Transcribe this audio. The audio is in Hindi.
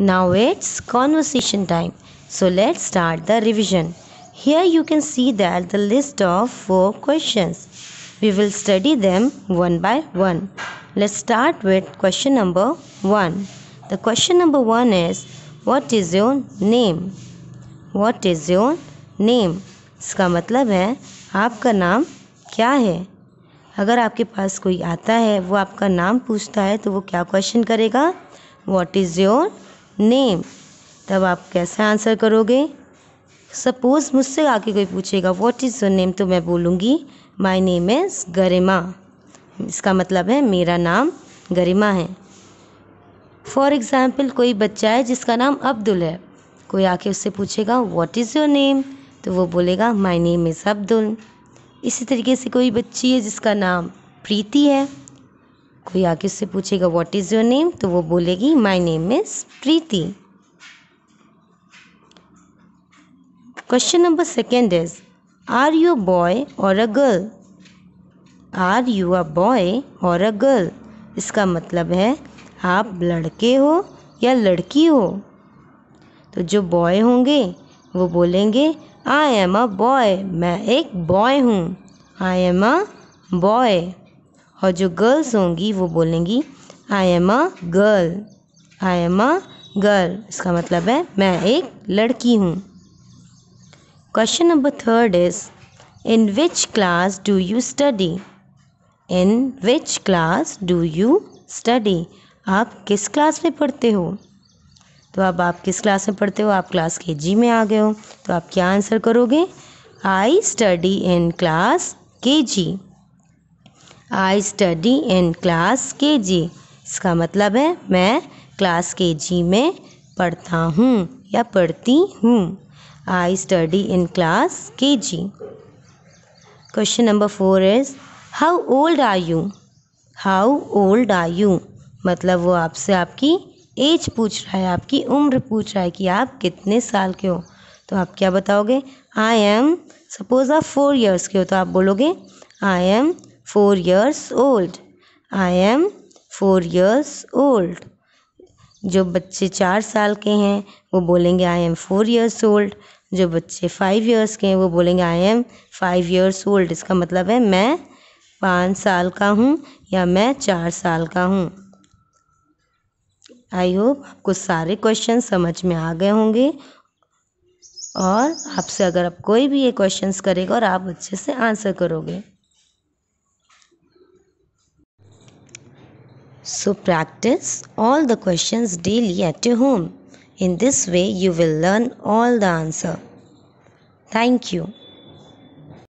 Now it's conversation time. So let's start the revision. Here you can see that the list of four questions. We will study them one by one. Let's start with question number 1. The question number 1 is What is your name? What is your name? इसका मतलब है आपका नाम क्या है अगर आपके पास कोई आता है वो आपका नाम पूछता है तो वो क्या क्वेश्चन करेगा वॉट इज़ योर नेम तब आप कैसे आंसर करोगे सपोज़ मुझसे आके कोई पूछेगा व्हाट इज़ योर नेम तो मैं बोलूँगी माय नेम इज़ गरिमा इसका मतलब है मेरा नाम गरिमा है फॉर एग्ज़ाम्पल कोई बच्चा है जिसका नाम अब्दुल है कोई आके उससे पूछेगा व्हाट इज़ योर नेम तो वो बोलेगा माय नेम इज़ अब्दुल इसी तरीके से कोई बच्ची है जिसका नाम प्रीति है कोई आगे उससे पूछेगा व्हाट इज़ योर नेम तो वो बोलेगी my name is Preeti question number second is are you a boy or a girl are you a boy or a girl इसका मतलब है आप लड़के हो या लड़की हो तो जो बॉय होंगे वो बोलेंगे आई एम अ बॉय मैं एक बॉय हूँ आई एम अ बॉय और जो गर्ल्स होंगी वो बोलेंगी I am a girl I am a girl इसका मतलब है मैं एक लड़की हूँ question number third is in which class do you study in which class do you study आप किस क्लास में पढ़ते हो तो अब आप किस क्लास में पढ़ते हो आप क्लास के जी में आ गए हो तो आप क्या आंसर करोगे I study in class K ji I study in class K जी इसका मतलब है मैं क्लास के जी में पढ़ता हूँ या पढ़ती हूँ I study in class K G question number four is how old are you how old are you मतलब वो आपसे आपकी एज पूछ रहा है आपकी उम्र पूछ रहा है कि आप कितने साल के हो तो आप क्या बताओगे आई एम सपोज आप फोर ईयर्स के हो तो आप बोलोगे I am four years old. I am four years old. जो बच्चे चार साल के हैं वो बोलेंगे I am four years old जो बच्चे फाइव ईयर्स के हैं वो बोलेंगे I am five years old इसका मतलब है मैं पाँच साल का हूँ या मैं चार साल का हूँ आई होप आपको सारे क्वेश्चन समझ में आ गए होंगे और आपसे अगर आप कोई भी ये क्वेश्चंस करेगा और आप अच्छे से आंसर करोगे So practice all the questions daily at your home. In this way you will learn all the answer. Thank you.